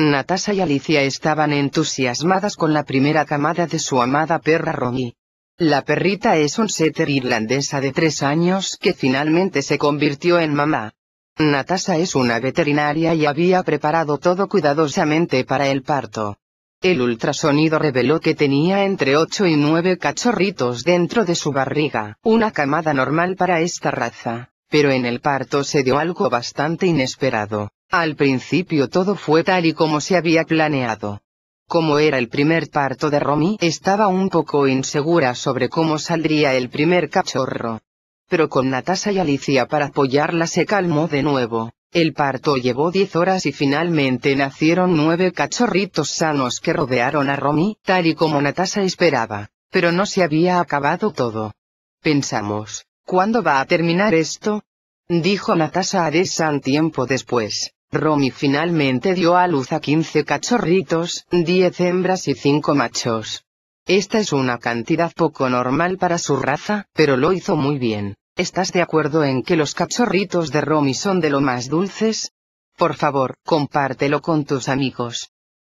Natasha y Alicia estaban entusiasmadas con la primera camada de su amada perra Romy. La perrita es un setter irlandesa de tres años que finalmente se convirtió en mamá. Natasha es una veterinaria y había preparado todo cuidadosamente para el parto. El ultrasonido reveló que tenía entre ocho y 9 cachorritos dentro de su barriga, una camada normal para esta raza pero en el parto se dio algo bastante inesperado. Al principio todo fue tal y como se había planeado. Como era el primer parto de Romy, estaba un poco insegura sobre cómo saldría el primer cachorro. Pero con Natasha y Alicia para apoyarla se calmó de nuevo. El parto llevó 10 horas y finalmente nacieron nueve cachorritos sanos que rodearon a Romy, tal y como Natasa esperaba. Pero no se había acabado todo. Pensamos, ¿Cuándo va a terminar esto? Dijo Natasha a tiempo después. Romy finalmente dio a luz a 15 cachorritos, 10 hembras y 5 machos. Esta es una cantidad poco normal para su raza, pero lo hizo muy bien. ¿Estás de acuerdo en que los cachorritos de Romy son de lo más dulces? Por favor, compártelo con tus amigos.